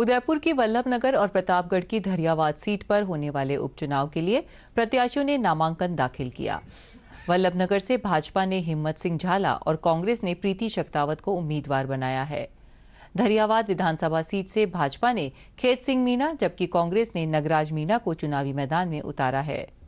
उदयपुर की वल्लभ नगर और प्रतापगढ़ की धरियावाद सीट पर होने वाले उपचुनाव के लिए प्रत्याशियों ने नामांकन दाखिल किया वल्लभ नगर से भाजपा ने हिम्मत सिंह झाला और कांग्रेस ने प्रीति शक्तावत को उम्मीदवार बनाया है धरियावाद विधानसभा सीट से भाजपा ने खेत सिंह मीणा जबकि कांग्रेस ने नगराज मीणा को चुनावी मैदान में उतारा है